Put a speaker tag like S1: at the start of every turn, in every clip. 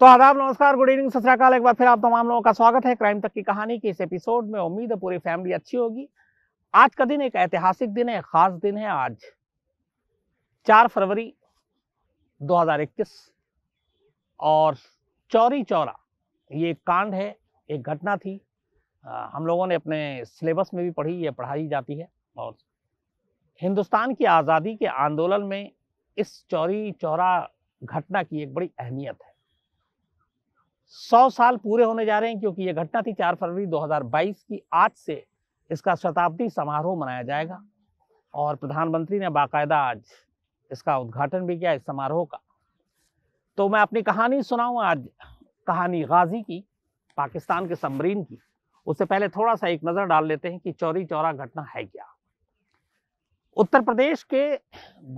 S1: तो आदाब नमस्कार गुड इवनिंग सत एक बार फिर आप तमाम लोगों का स्वागत है क्राइम तक की कहानी के इस एपिसोड में उम्मीद है पूरी फैमिली अच्छी होगी आज का दिन एक ऐतिहासिक दिन है खास दिन है आज चार फरवरी 2021 और चौरी चौरा ये एक कांड है एक घटना थी आ, हम लोगों ने अपने सिलेबस में भी पढ़ी ये पढ़ाई जाती है और हिंदुस्तान की आज़ादी के आंदोलन में इस चौरी चौरा घटना की एक बड़ी अहमियत है सौ साल पूरे होने जा रहे हैं क्योंकि ये घटना थी चार फरवरी 2022 की आज से इसका शताब्दी समारोह मनाया जाएगा और प्रधानमंत्री ने बाकायदा आज इसका उद्घाटन भी किया इस समारोह का तो मैं अपनी कहानी सुनाऊँ आज कहानी गाजी की पाकिस्तान के समरीन की उससे पहले थोड़ा सा एक नज़र डाल लेते हैं कि चौरी चौरा घटना है क्या उत्तर प्रदेश के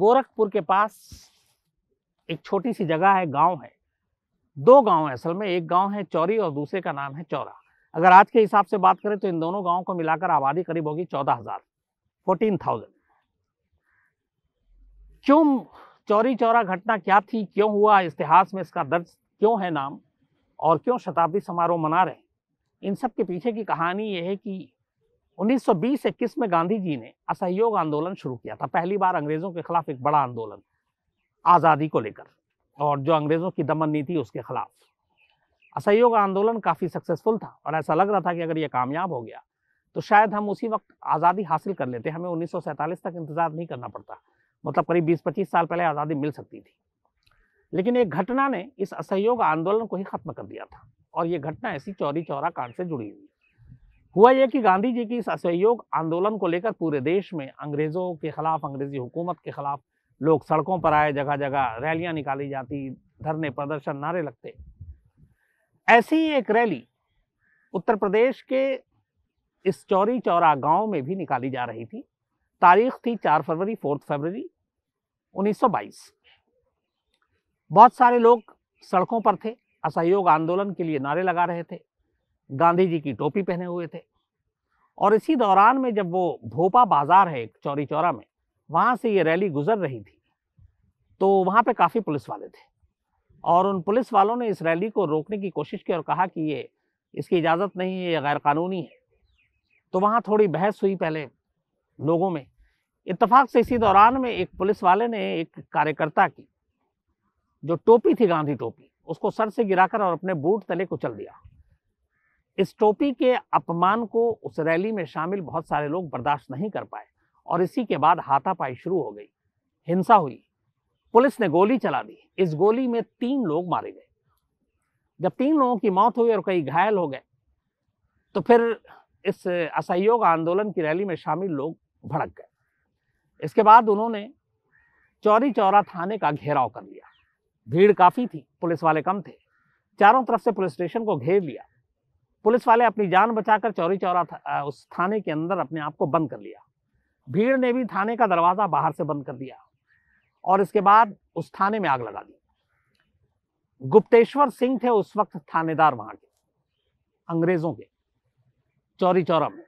S1: गोरखपुर के पास एक छोटी सी जगह है गांव है दो गांव असल में एक गांव है चौरी और दूसरे का नाम है चौरा अगर आज के हिसाब से बात करें तो इन दोनों गाँव को मिलाकर आबादी करीब होगी चौदह हजार फोर्टीन थाउजेंड क्यों चौरी चौरा घटना क्या थी क्यों हुआ इतिहास में इसका दर्ज क्यों है नाम और क्यों शताब्दी समारोह मना रहे इन सब के पीछे की कहानी यह है कि 1920-21 में गांधी जी ने असहयोग आंदोलन शुरू किया था पहली बार अंग्रेज़ों के खिलाफ एक बड़ा आंदोलन आज़ादी को लेकर और जो अंग्रेज़ों की दमन नीति उसके खिलाफ असहयोग आंदोलन काफ़ी सक्सेसफुल था और ऐसा लग रहा था कि अगर ये कामयाब हो गया तो शायद हम उसी वक्त आज़ादी हासिल कर लेते हमें उन्नीस तक इंतज़ार नहीं करना पड़ता मतलब करीब बीस पच्चीस साल पहले आज़ादी मिल सकती थी लेकिन एक घटना ने इस असहयोग आंदोलन को ही ख़त्म कर दिया था और ये घटना ऐसी चौरी चौरा कांड से जुड़ी हुई हुआ यह कि गांधी जी की इस असहयोग आंदोलन को लेकर पूरे देश में अंग्रेज़ों के खिलाफ अंग्रेज़ी हुकूमत के खिलाफ लोग सड़कों पर आए जगह जगह रैलियां निकाली जाती धरने प्रदर्शन नारे लगते ऐसी ही एक रैली उत्तर प्रदेश के इस चौरी चौरा गांव में भी निकाली जा रही थी तारीख थी चार फरवरी फोर्थ फरवरी 1922 बहुत सारे लोग सड़कों पर थे असहयोग आंदोलन के लिए नारे लगा रहे थे गांधी जी की टोपी पहने हुए थे और इसी दौरान में जब वो भोपा बाजार है चौरी चौरा में वहाँ से ये रैली गुजर रही थी तो वहाँ पे काफ़ी पुलिस वाले थे और उन पुलिस वालों ने इस रैली को रोकने की कोशिश की और कहा कि ये इसकी इजाज़त नहीं है ये गैरकानूनी है तो वहाँ थोड़ी बहस हुई पहले लोगों में इतफाक़ से इसी दौरान में एक पुलिस वाले ने एक कार्यकर्ता की जो टोपी थी गांधी टोपी उसको सर से गिराकर और अपने बूट तले कुचल दिया इस टोपी के अपमान को उस रैली में शामिल बहुत सारे लोग बर्दाश्त नहीं कर पाए और इसी के बाद हाथापाई शुरू हो गई हिंसा हुई पुलिस ने गोली चला दी इस गोली में तीन लोग मारे गए जब तीन लोगों की मौत हुई और कई घायल हो गए तो फिर इस असहयोग आंदोलन की रैली में शामिल लोग भड़क गए इसके बाद उन्होंने चौरी चौरा थाने का घेराव कर लिया भीड़ काफ़ी थी पुलिस वाले कम थे चारों तरफ से पुलिस स्टेशन को घेर लिया पुलिस वाले अपनी जान बचाकर चौरी चौरा था, उस थाने के अंदर अपने आप को बंद कर लिया भीड़ ने भी थाने का दरवाज़ा बाहर से बंद कर दिया और इसके बाद उस थाने में आग लगा दी गुप्तेश्वर सिंह थे उस वक्त थानेदार वहाँ के अंग्रेज़ों के चौरी चौरा में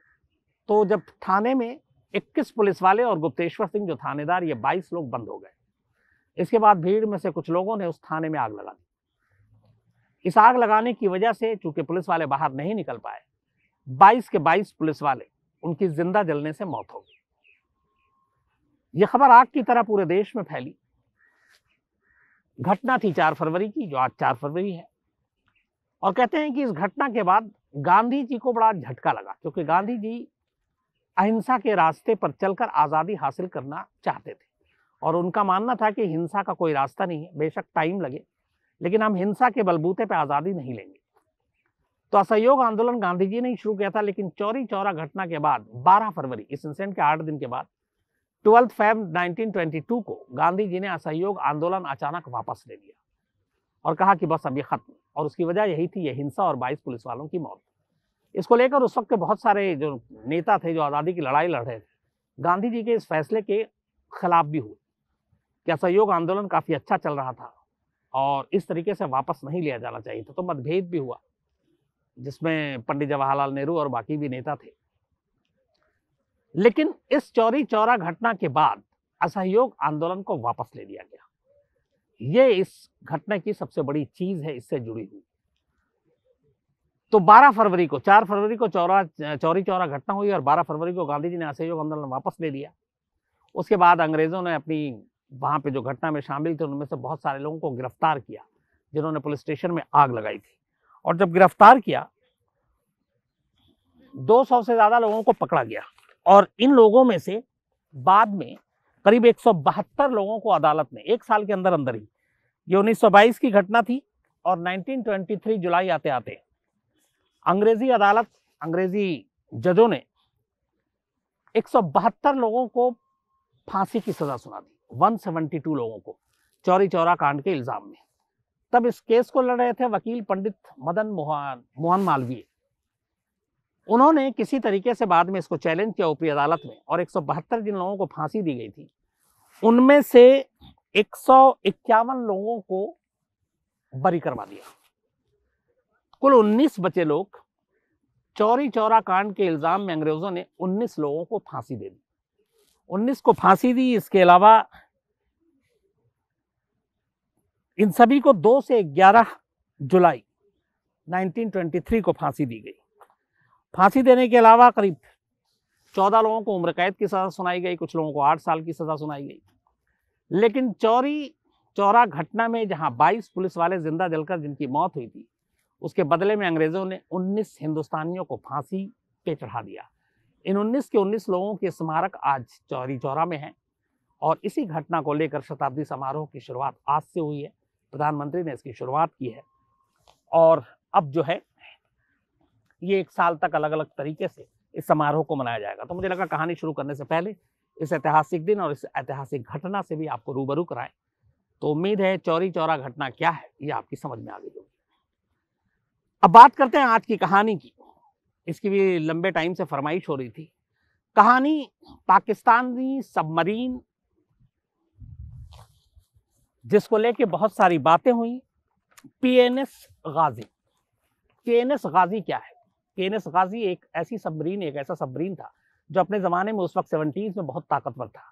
S1: तो जब थाने में 21 पुलिस वाले और गुप्तेश्वर सिंह जो थानेदार ये 22 लोग बंद हो गए इसके बाद भीड़ में से कुछ लोगों ने उस थाने में आग लगा दी इस आग लगाने की वजह से चूंकि पुलिस वाले बाहर नहीं निकल पाए 22 के 22 पुलिस वाले उनकी जिंदा जलने से मौत हो गई ये खबर आग की तरह पूरे देश में फैली घटना थी चार फरवरी की जो आज चार फरवरी है और कहते हैं कि इस घटना के बाद गांधी जी को बड़ा झटका लगा क्योंकि गांधी जी अहिंसा के रास्ते पर चलकर आज़ादी हासिल करना चाहते थे और उनका मानना था कि हिंसा का कोई रास्ता नहीं है बेशक टाइम लगे लेकिन हम हिंसा के बलबूते पर आज़ादी नहीं लेंगे तो असहयोग आंदोलन गांधी जी ने ही शुरू किया था लेकिन चौरी चौरा घटना के बाद 12 फरवरी इस इंसिडेंट के आठ दिन के बाद ट्वेल्थ फेब 1922 को गांधी जी ने असहयोग आंदोलन अचानक वापस ले लिया और कहा कि बस अब ये खत्म और उसकी वजह यही थी यह हिंसा और 22 पुलिस वालों की मौत इसको लेकर उस वक्त के बहुत सारे जो नेता थे जो आज़ादी की लड़ाई लड़ रहे थे गांधी जी के इस फैसले के खिलाफ भी हुए कि असहयोग आंदोलन काफ़ी अच्छा चल रहा था और इस तरीके से वापस नहीं लिया जाना चाहिए था तो मतभेद भी हुआ जिसमें पंडित जवाहरलाल नेहरू और बाकी भी नेता थे लेकिन इस चौरी चौरा घटना के बाद असहयोग आंदोलन को वापस ले लिया गया ये इस घटना की सबसे बड़ी चीज है इससे जुड़ी हुई तो 12 फरवरी को 4 फरवरी को चौरा चौरी चौरा घटना हुई और 12 फरवरी को गांधी जी ने असहयोग आंदोलन वापस ले लिया उसके बाद अंग्रेजों ने अपनी वहां पे जो घटना में शामिल थे उनमें से बहुत सारे लोगों को गिरफ्तार किया जिन्होंने पुलिस स्टेशन में आग लगाई थी और जब गिरफ्तार किया 200 से ज़्यादा लोगों को पकड़ा गया और इन लोगों में से बाद में करीब एक लोगों को अदालत ने एक साल के अंदर अंदर ही ये 1922 की घटना थी और 1923 जुलाई आते आते अंग्रेजी अदालत अंग्रेजी जजों ने एक लोगों को फांसी की सजा सुना दी 172 लोगों को चौरी चौरा कांड के इल्जाम में तब इस केस को लड़ रहे थे वकील पंडित मदन मोहन मोहन मालवीय उन्होंने किसी तरीके से बाद में इसको चैलेंज किया ऊपरी अदालत में और एक जिन लोगों को फांसी दी गई थी उनमें से एक लोगों को बरी करवा दिया कुल 19 बचे लोग चौरी चौरा कांड के इल्ज़ाम में अंग्रेज़ों ने 19 लोगों को फांसी दे दी 19 को फांसी दी इसके अलावा इन सभी को 2 से 11 जुलाई 1923 को फांसी दी गई फांसी देने के अलावा करीब चौदह लोगों को उम्र कैद की सज़ा सुनाई गई कुछ लोगों को आठ साल की सज़ा सुनाई गई लेकिन चौरी चौरा घटना में जहां 22 पुलिस वाले जिंदा जलकर जिनकी मौत हुई थी उसके बदले में अंग्रेज़ों ने 19 हिंदुस्तानियों को फांसी पे चढ़ा दिया इन 19 के 19 लोगों के स्मारक आज चौरी चौरा में हैं और इसी घटना को लेकर शताब्दी समारोह की शुरुआत आज से हुई है प्रधानमंत्री ने इसकी शुरुआत की है और अब जो है ये एक साल तक अलग अलग तरीके से इस समारोह को मनाया जाएगा तो मुझे लगा कहानी शुरू करने से पहले इस ऐतिहासिक दिन और इस ऐतिहासिक घटना से भी आपको रूबरू कराएं तो उम्मीद है चौरी चौरा घटना क्या है ये आपकी समझ में आ गई होगी अब बात करते हैं आज की कहानी की इसकी भी लंबे टाइम से फरमाइश हो रही थी कहानी पाकिस्तानी सबमरीन जिसको लेके बहुत सारी बातें हुई पीएनएस गाजी पीएनएस गाजी क्या है के एन एस गाजी एक ऐसी सबमरीन एक ऐसा सबमरीन था जो अपने ज़माने में उस वक्त सेवेंटीज़ में बहुत ताकतवर था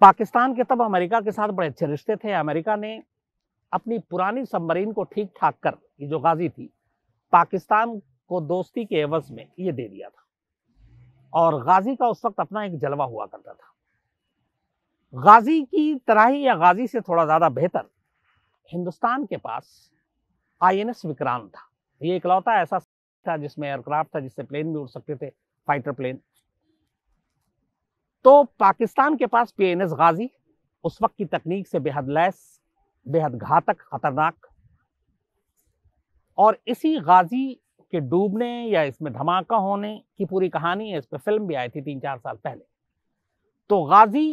S1: पाकिस्तान के तब अमेरिका के साथ बड़े अच्छे रिश्ते थे अमेरिका ने अपनी पुरानी सबमरीन को ठीक ठाक कर ये जो गाजी थी पाकिस्तान को दोस्ती के एवज में ये दे दिया था और गाजी का उस वक्त अपना एक जलवा हुआ करता था गाजी की तरह ही या गाजी से थोड़ा ज़्यादा बेहतर हिंदुस्तान के पास आई एन एस विक्रांत था ये इकलौता ऐसा था जिसमें एयरक्राफ्ट था जिससे प्लेन भी उड़ सकते थे फाइटर प्लेन तो पाकिस्तान के पास पी एन एस गाजी उस वक्त की तकनीक से बेहद लैस बेहद घातक खतरनाक और इसी गाजी के डूबने या इसमें धमाका होने की पूरी कहानी है इस पर फिल्म भी आई थी तीन चार साल पहले तो गाजी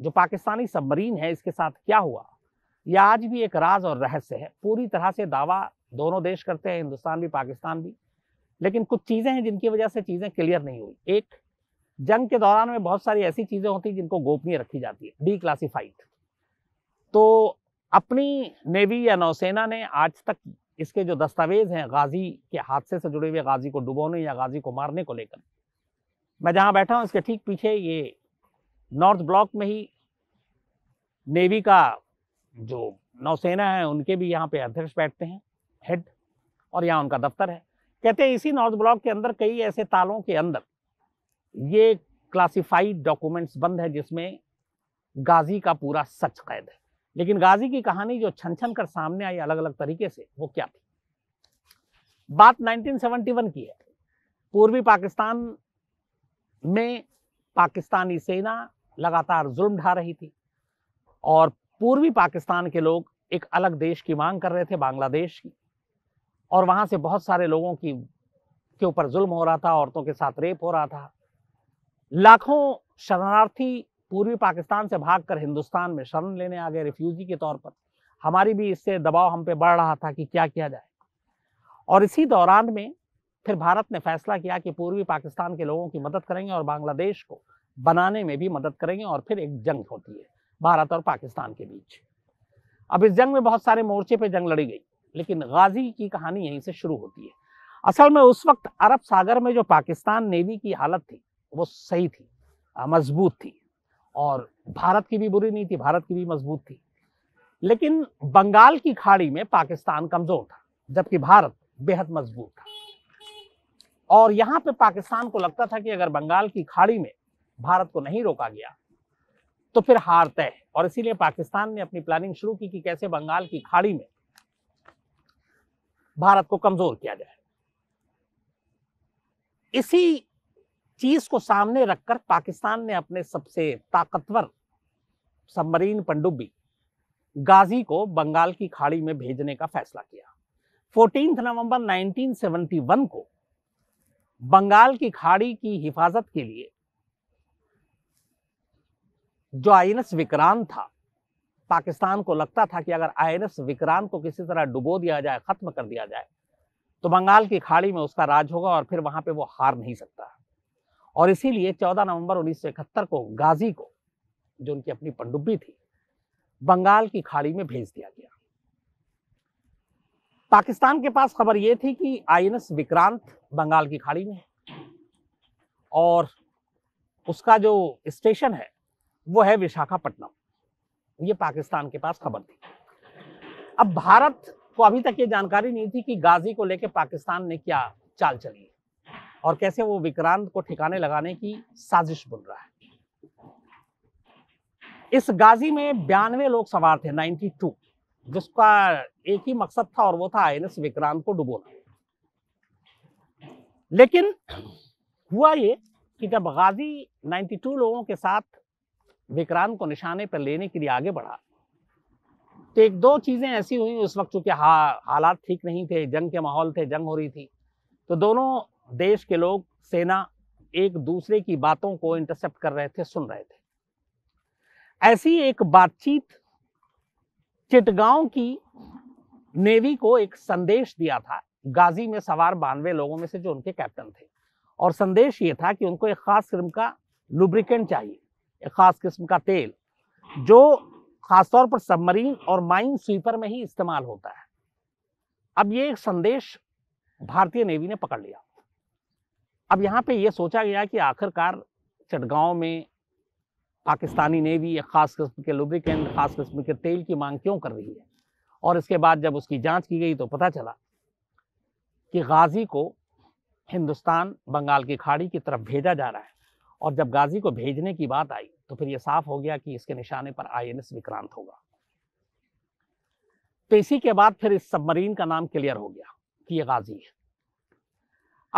S1: जो पाकिस्तानी सबमरीन है इसके साथ क्या हुआ यह आज भी एक राज और रहस्य है पूरी तरह से दावा दोनों देश करते हैं हिंदुस्तान भी पाकिस्तान भी लेकिन कुछ चीज़ें हैं जिनकी वजह से चीज़ें क्लियर नहीं हुई एक जंग के दौरान में बहुत सारी ऐसी चीज़ें होती हैं जिनको गोपनीय रखी जाती है डी क्लासीफाइड तो अपनी नेवी या नौसेना ने आज तक इसके जो दस्तावेज हैं गाजी के हादसे से जुड़े हुए गाजी को डुबोने या गाजी को मारने को लेकर मैं जहाँ बैठा हूँ इसके ठीक पीछे ये नॉर्थ ब्लॉक में ही नेवी का जो नौसेना है उनके भी यहाँ पे अध्यक्ष बैठते हैं हेड और यहाँ उनका दफ्तर है कहते हैं इसी नॉर्थ ब्लॉक के अंदर कई ऐसे तालों के अंदर ये क्लासिफाइड डॉक्यूमेंट्स बंद है जिसमें गाजी का पूरा सच कैद है लेकिन गाजी की कहानी जो छन छन कर सामने आई अलग अलग तरीके से वो क्या थी बात 1971 की है पूर्वी पाकिस्तान में पाकिस्तानी सेना लगातार जुल्म ढा रही थी और पूर्वी पाकिस्तान के लोग एक अलग देश की मांग कर रहे थे बांग्लादेश की और वहाँ से बहुत सारे लोगों की के ऊपर जुल्म हो रहा था औरतों के साथ रेप हो रहा था लाखों शरणार्थी पूर्वी पाकिस्तान से भागकर हिंदुस्तान में शरण लेने आ गए रिफ्यूजी के तौर पर हमारी भी इससे दबाव हम पे बढ़ रहा था कि क्या किया जाए और इसी दौरान में फिर भारत ने फैसला किया कि पूर्वी पाकिस्तान के लोगों की मदद करेंगे और बांग्लादेश को बनाने में भी मदद करेंगे और फिर एक जंग होती है भारत और पाकिस्तान के बीच अब इस जंग में बहुत सारे मोर्चे पर जंग लड़ी गई लेकिन गाजी की कहानी यहीं से शुरू होती है असल में उस वक्त अरब सागर में जो पाकिस्तान नेवी की हालत थी वो सही थी मजबूत थी और भारत की भी बुरी नहीं थी भारत की भी मजबूत थी लेकिन बंगाल की खाड़ी में पाकिस्तान कमज़ोर था जबकि भारत बेहद मजबूत था और यहाँ पे पाकिस्तान को लगता था कि अगर बंगाल की खाड़ी में भारत को नहीं रोका गया तो फिर हार तय और इसीलिए पाकिस्तान ने अपनी प्लानिंग शुरू की कि कैसे बंगाल की खाड़ी में भारत को कमजोर किया जाए इसी चीज को सामने रखकर पाकिस्तान ने अपने सबसे ताकतवर सबमरीन पंडुब्बी गाजी को बंगाल की खाड़ी में भेजने का फैसला किया 14 नवंबर 1971 को बंगाल की खाड़ी की हिफाजत के लिए जो आई एन विक्रांत था पाकिस्तान को लगता था कि अगर आई विक्रांत को किसी तरह डुबो दिया जाए खत्म कर दिया जाए तो बंगाल की खाड़ी में उसका राज होगा और फिर वहां पे वो हार नहीं सकता और इसीलिए 14 नवंबर उन्नीस को गाजी को जो उनकी अपनी पंडुब्बी थी बंगाल की खाड़ी में भेज दिया गया पाकिस्तान के पास खबर यह थी कि आई विक्रांत बंगाल की खाड़ी में और उसका जो स्टेशन है वो है विशाखापट्टनम ये पाकिस्तान के पास खबर थी अब भारत को अभी तक ये जानकारी नहीं थी कि गाजी को लेकर पाकिस्तान ने क्या चाल चली है और कैसे वो विक्रांत को ठिकाने लगाने की साजिश बुन रहा है इस गाजी में बयानवे लोग सवार थे 92 जिसका एक ही मकसद था और वो था आई विक्रांत को डुबोना लेकिन हुआ ये कि जब गाजी 92 लोगों के साथ विक्रांत को निशाने पर लेने के लिए आगे बढ़ा तो एक दो चीज़ें ऐसी हुई उस वक्त चूँकि हा, हालात ठीक नहीं थे जंग के माहौल थे जंग हो रही थी तो दोनों देश के लोग सेना एक दूसरे की बातों को इंटरसेप्ट कर रहे थे सुन रहे थे ऐसी एक बातचीत चिटगांव की नेवी को एक संदेश दिया था गाजी में सवार बानवे लोगों में से जो उनके कैप्टन थे और संदेश ये था कि उनको एक खास किस्म का लुब्रिकेंट चाहिए एक ख़ास किस्म का तेल जो ख़ासतौर पर सबमरीन और माइन स्वीपर में ही इस्तेमाल होता है अब ये एक संदेश भारतीय नेवी ने पकड़ लिया अब यहाँ पे ये सोचा गया कि आखिरकार चटगांव में पाकिस्तानी नेवी एक ख़ास किस्म के लुब्रिकेंट ख़ास किस्म के तेल की मांग क्यों कर रही है और इसके बाद जब उसकी जांच की गई तो पता चला कि गाजी को हिंदुस्तान बंगाल की खाड़ी की तरफ भेजा जा रहा है और जब गाजी को भेजने की बात आई तो फिर ये साफ हो गया कि इसके निशाने पर आईएनएस विक्रांत होगा तो इसी के बाद फिर इस सबमरीन का नाम क्लियर हो गया कि ये गाजी है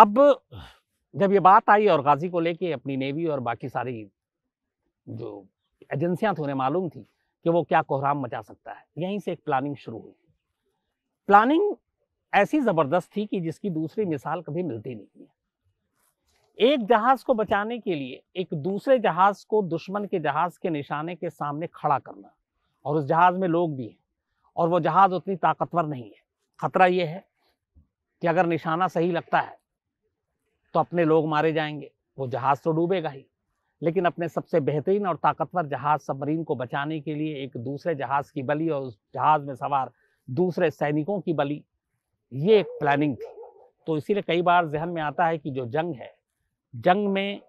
S1: अब जब ये बात आई और गाजी को लेके अपनी नेवी और बाकी सारी जो एजेंसियां थी उन्हें मालूम थी कि वो क्या कोहराम मचा सकता है यहीं से एक प्लानिंग शुरू हुई प्लानिंग ऐसी ज़बरदस्त थी कि जिसकी दूसरी मिसाल कभी मिलती नहीं है एक जहाज को बचाने के लिए एक दूसरे जहाज को दुश्मन के जहाज के निशाने के सामने खड़ा करना और उस जहाज में लोग भी हैं और वो जहाज उतनी ताकतवर नहीं है खतरा ये है कि अगर निशाना सही लगता है तो अपने लोग मारे जाएंगे वो जहाज तो डूबेगा ही लेकिन अपने सबसे बेहतरीन और ताकतवर जहाज सबमरीन को बचाने के लिए एक दूसरे जहाज की बली और उस जहाज में सवार दूसरे सैनिकों की बली ये एक प्लानिंग थी तो इसीलिए कई बार जहन में आता है कि जो जंग है जंग में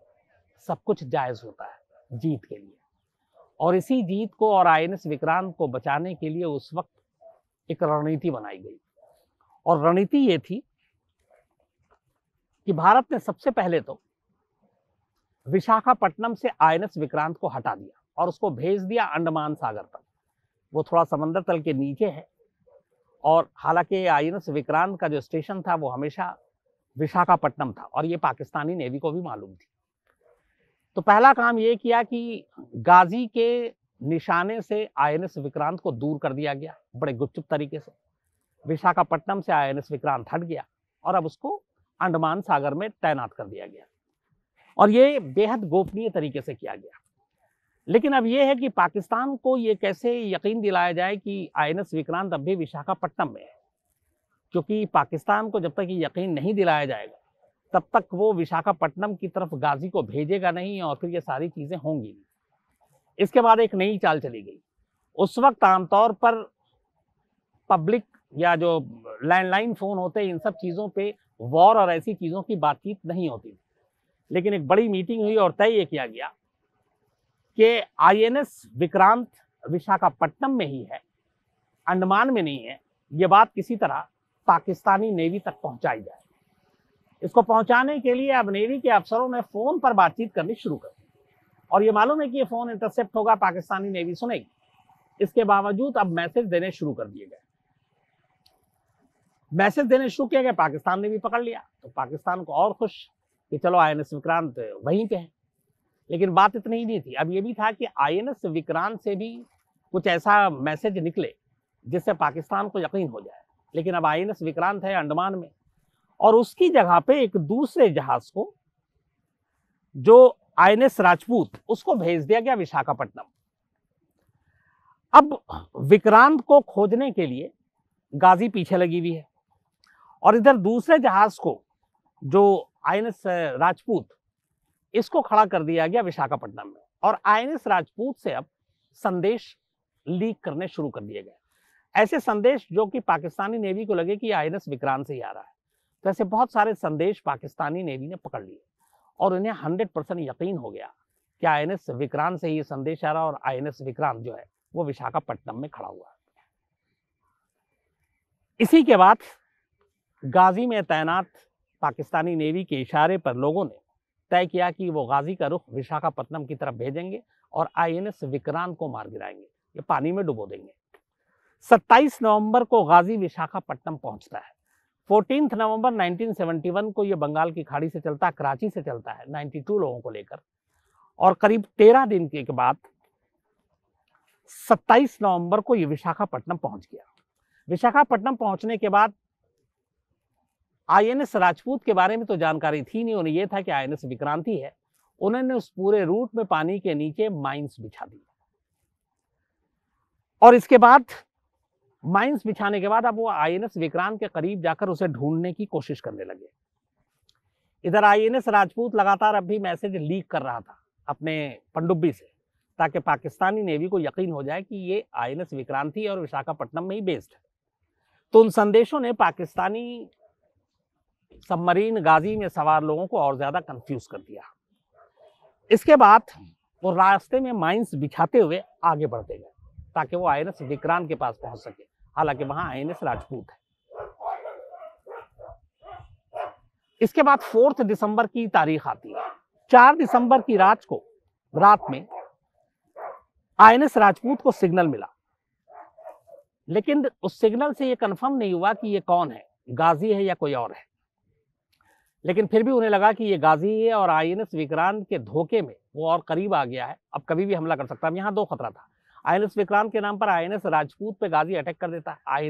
S1: सब कुछ जायज़ होता है जीत के लिए और इसी जीत को और आई विक्रांत को बचाने के लिए उस वक्त एक रणनीति बनाई गई और रणनीति ये थी कि भारत ने सबसे पहले तो विशाखापट्टनम से आई विक्रांत को हटा दिया और उसको भेज दिया अंडमान सागर तक वो थोड़ा समंदर तल के नीचे है और हालांकि आई विक्रांत का जो स्टेशन था वो हमेशा विशाखापट्टनम था और ये पाकिस्तानी नेवी को भी मालूम थी तो पहला काम ये किया कि गाजी के निशाने से आईएनएस विक्रांत को दूर कर दिया गया बड़े गुपचुप तरीके से विशाखापट्टनम से आईएनएस विक्रांत हट गया और अब उसको अंडमान सागर में तैनात कर दिया गया और ये बेहद गोपनीय तरीके से किया गया लेकिन अब यह है कि पाकिस्तान को ये कैसे यकीन दिलाया जाए कि आईएनएस विक्रांत अब भी विशाखापट्टनम में है क्योंकि पाकिस्तान को जब तक ये यकीन नहीं दिलाया जाएगा तब तक वो विशाखापट्टनम की तरफ गाजी को भेजेगा नहीं और फिर ये सारी चीज़ें होंगी नहीं इसके बाद एक नई चाल चली गई उस वक्त आमतौर पर पब्लिक या जो लैंडलाइन फ़ोन होते इन सब चीज़ों पे वॉर और ऐसी चीज़ों की बातचीत नहीं होती थी लेकिन एक बड़ी मीटिंग हुई और तय ये किया गया कि आईएनएस विक्रांत विशाखापट्टनम में ही है अंडमान में नहीं है ये बात किसी तरह पाकिस्तानी नेवी तक पहुंचाई जाए इसको पहुंचाने के लिए अब नेवी के अफसरों ने फोन पर बातचीत करनी शुरू कर दी और ये मालूम है कि ये फोन इंटरसेप्ट होगा पाकिस्तानी नेवी सुनेगी इसके बावजूद अब मैसेज देने शुरू कर दिए गए मैसेज देने शुरू किया गया पाकिस्तान ने भी पकड़ लिया तो पाकिस्तान को और खुश कि चलो आई एन एस विक्रांत वहीं पे है लेकिन बात इतनी ही नहीं थी अब ये भी था कि आई एन एस विक्रांत से भी कुछ ऐसा मैसेज निकले जिससे पाकिस्तान को यकीन हो जाए लेकिन अब आई विक्रांत है अंडमान में और उसकी जगह पे एक दूसरे जहाज को जो आई राजपूत उसको भेज दिया गया विशाखापट्टनम अब विक्रांत को खोजने के लिए गाजी पीछे लगी हुई है और इधर दूसरे जहाज को जो आई राजपूत इसको खड़ा कर दिया गया विशाखापट्टनम में और आई राजपूत से अब संदेश लीक करने शुरू कर दिए गए ऐसे संदेश जो कि पाकिस्तानी नेवी को लगे कि आई एन विक्रांत से ही आ रहा है तो ऐसे बहुत सारे संदेश पाकिस्तानी नेवी ने पकड़ लिए और उन्हें हंड्रेड परसेंट यकीन हो गया कि आई एन विक्रांत से ये संदेश आ रहा और आई एन विक्रांत जो है वो विशाखापट्टनम में खड़ा हुआ इसी के बाद गाजी में तैनात पाकिस्तानी नेवी के इशारे पर लोगों ने तय किया कि वो गाजी का रुख विशाखापट्टनम की तरफ भेजेंगे और आई एन एस विक्रांत को मार गिराएंगे ये पानी में डुबो देंगे 27 नवंबर को गाजी विशाखापट्टनम पहुंचता है फोर्टीन नवंबर 1971 को ये बंगाल की खाड़ी से चलता है कराची से चलता है 92 लोगों को लेकर और करीब 13 दिन के बाद 27 नवंबर को ये विशाखापट्टनम पहुंच गया विशाखापट्टनम पहुंचने के बाद आईएनएस राजपूत के बारे में तो जानकारी थी नहीं उन्हें यह था कि आईएनएस विक्रांति है उन्होंने उस पूरे रूट में पानी के नीचे माइंस बिछा दी और इसके बाद माइंस बिछाने के बाद अब वो आईएनएस विक्रांत के करीब जाकर उसे ढूंढने की कोशिश करने लगे इधर आईएनएस राजपूत लगातार अब भी मैसेज लीक कर रहा था अपने पंडुब्बी से ताकि पाकिस्तानी नेवी को यकीन हो जाए कि ये आईएनएस विक्रांति और विशाखापट्टनम में ही बेस्ड है तो उन संदेशों ने पाकिस्तानी सबमरीन गाजी में सवार लोगों को और ज़्यादा कंफ्यूज कर दिया इसके बाद वो रास्ते में माइंस बिछाते हुए आगे बढ़ते गए ताकि वो आईएनएस विक्रांत के पास पहुंच सके हालांकि वहां आई राजपूत है इसके बाद फोर्थ दिसंबर की तारीख आती है चार दिसंबर की रात को रात में आई राजपूत को सिग्नल मिला लेकिन उस सिग्नल से यह कंफर्म नहीं हुआ कि यह कौन है गाजी है या कोई और है लेकिन फिर भी उन्हें लगा कि ये गाजी है और आई विक्रांत के धोखे में वो और करीब आ गया है अब कभी भी हमला कर सकता है यहाँ दो खतरा था आई एन विक्रांत के नाम पर आई राजपूत पे गाजी अटैक कर देता है आई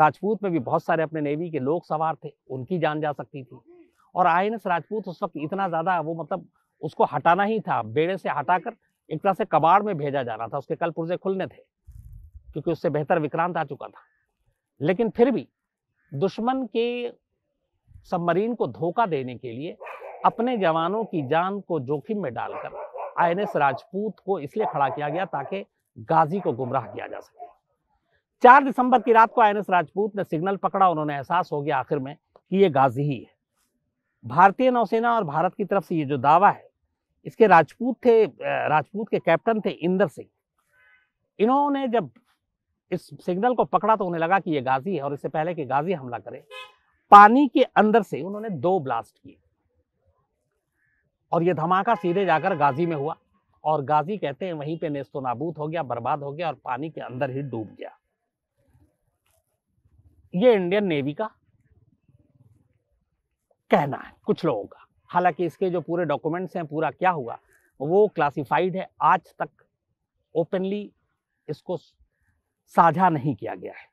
S1: राजपूत में भी बहुत सारे अपने नेवी के लोग सवार थे उनकी जान जा सकती थी और आई राजपूत उस वक्त इतना ज़्यादा वो मतलब उसको हटाना ही था बेड़े से हटाकर एक तरह से कबाड़ में भेजा जाना था उसके कल पुर्जे खुलने थे क्योंकि उससे बेहतर विक्रांत आ चुका था लेकिन फिर भी दुश्मन के सबमरीन को धोखा देने के लिए अपने जवानों की जान को जोखिम में डालकर आई राजपूत को इसलिए खड़ा किया गया ताकि गाजी को गुमराह किया जा सके चार दिसंबर की रात को आई राजपूत ने सिग्नल पकड़ा उन्होंने एहसास हो गया आखिर में कि ये गाजी ही है भारतीय नौसेना और भारत की तरफ से ये जो दावा है इसके राजपूत थे राजपूत के कैप्टन थे इंदर सिंह इन्होंने जब इस सिग्नल को पकड़ा तो उन्हें लगा कि ये गाजी है और इससे पहले कि गाजी हमला करे पानी के अंदर से उन्होंने दो ब्लास्ट किए और यह धमाका सीधे जाकर गाजी में हुआ और गाजी कहते हैं वहीं पे नेस्तो नाबूद हो गया बर्बाद हो गया और पानी के अंदर ही डूब गया ये इंडियन नेवी का कहना है कुछ लोगों का हालांकि इसके जो पूरे डॉक्यूमेंट्स हैं पूरा क्या हुआ वो क्लासिफाइड है आज तक ओपनली इसको साझा नहीं किया गया है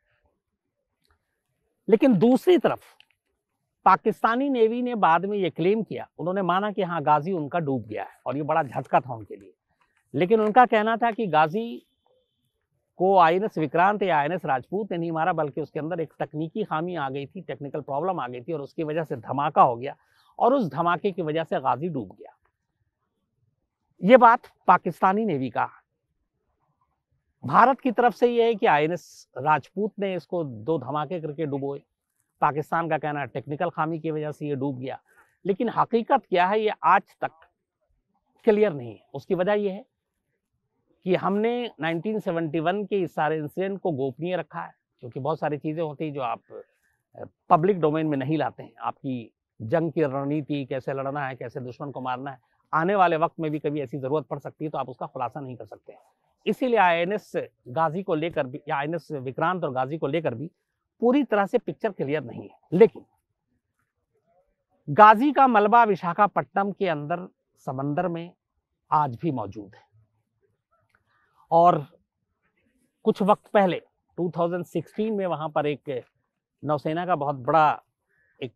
S1: लेकिन दूसरी तरफ पाकिस्तानी नेवी ने बाद में ये क्लेम किया उन्होंने माना कि हाँ गाजी उनका डूब गया है और ये बड़ा झटका था उनके लिए लेकिन उनका कहना था कि गाजी को आई विक्रांत या आई राजपूत ने नहीं मारा बल्कि उसके अंदर एक तकनीकी खामी आ गई थी टेक्निकल प्रॉब्लम आ गई थी और उसकी वजह से धमाका हो गया और उस धमाके की वजह से गाजी डूब गया ये बात पाकिस्तानी नेवी का भारत की तरफ से यह है कि आई राजपूत ने इसको दो धमाके करके डुबोए पाकिस्तान का कहना है टेक्निकल खामी की वजह से ये डूब गया लेकिन हकीकत क्या है ये आज तक क्लियर नहीं है उसकी वजह यह है कि हमने 1971 के इस सारे इंसिडेंट को गोपनीय रखा है क्योंकि बहुत सारी चीज़ें होती जो आप पब्लिक डोमेन में नहीं लाते हैं आपकी जंग की रणनीति कैसे लड़ना है कैसे दुश्मन को मारना है आने वाले वक्त में भी कभी ऐसी ज़रूरत पड़ सकती है तो आप उसका खुलासा नहीं कर सकते इसीलिए आई एन एस गाजी को लेकर भी या आई एन एस विक्रांत और गाजी को लेकर भी पूरी तरह से पिक्चर क्लियर नहीं है लेकिन गाजी का मलबा विशाखापट्टनम के अंदर समंदर में आज भी मौजूद है और कुछ वक्त पहले 2016 में वहां पर एक नौसेना का बहुत बड़ा एक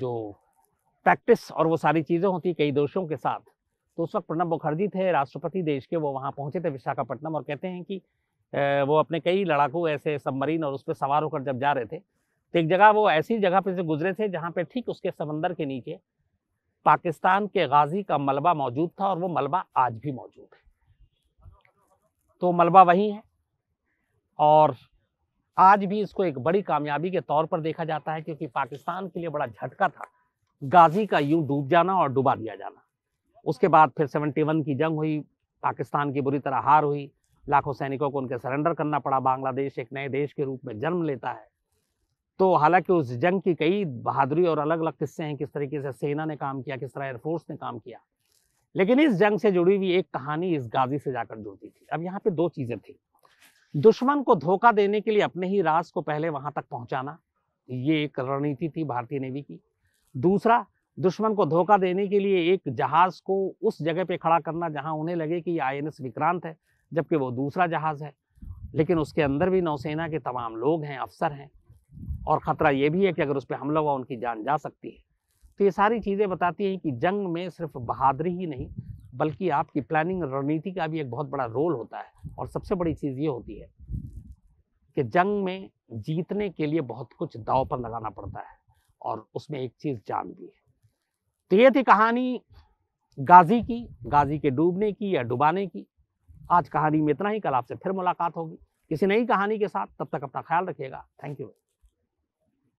S1: जो प्रैक्टिस और वो सारी चीज़ें होती कई दोषों के साथ तो उस वक्त प्रणब मुखर्जी थे राष्ट्रपति देश के वो वहाँ पहुँचे थे विशाखापट्टनम और कहते हैं कि वो अपने कई लड़ाकू ऐसे सबमरीन और उस पर सवार होकर जब जा रहे थे तो एक जगह वो ऐसी जगह पर से गुजरे थे जहाँ पे ठीक उसके समंदर के नीचे पाकिस्तान के गाजी का मलबा मौजूद था और वो मलबा आज भी मौजूद है तो मलबा वही है और आज भी इसको एक बड़ी कामयाबी के तौर पर देखा जाता है क्योंकि पाकिस्तान के लिए बड़ा झटका था गाजी का यूं डूब जाना और डुबा दिया जाना उसके बाद फिर 71 की जंग हुई पाकिस्तान की बुरी तरह हार हुई लाखों सैनिकों को उनके सरेंडर करना पड़ा बांग्लादेश एक नए देश के रूप में जन्म लेता है तो हालांकि उस जंग की कई बहादुरी और अलग अलग किस्से हैं किस तरीके से सेना ने काम किया किस तरह एयरफोर्स ने काम किया लेकिन इस जंग से जुड़ी हुई एक कहानी इस गाजी से जाकर जुड़ती थी अब यहाँ पे दो चीज़ें थी दुश्मन को धोखा देने के लिए अपने ही राज को पहले वहां तक पहुंचाना ये एक रणनीति थी भारतीय नेवी की दूसरा दुश्मन को धोखा देने के लिए एक जहाज को उस जगह पे खड़ा करना जहां उन्हें लगे कि ये आई विक्रांत है जबकि वो दूसरा जहाज़ है लेकिन उसके अंदर भी नौसेना के तमाम लोग हैं अफसर हैं और ख़तरा ये भी है कि अगर उस पर हमला हुआ उनकी जान जा सकती है तो ये सारी चीज़ें बताती हैं कि जंग में सिर्फ बहादुरी ही नहीं बल्कि आपकी प्लानिंग रणनीति का भी एक बहुत बड़ा रोल होता है और सबसे बड़ी चीज़ ये होती है कि जंग में जीतने के लिए बहुत कुछ दाव पर लगाना पड़ता है और उसमें एक चीज़ जान भी है तो ये थी कहानी गाजी की गाजी के डूबने की या डुबाने की आज कहानी में इतना ही कल आपसे फिर मुलाकात होगी किसी नई कहानी के साथ तब तक अपना ख्याल रखिएगा थैंक यू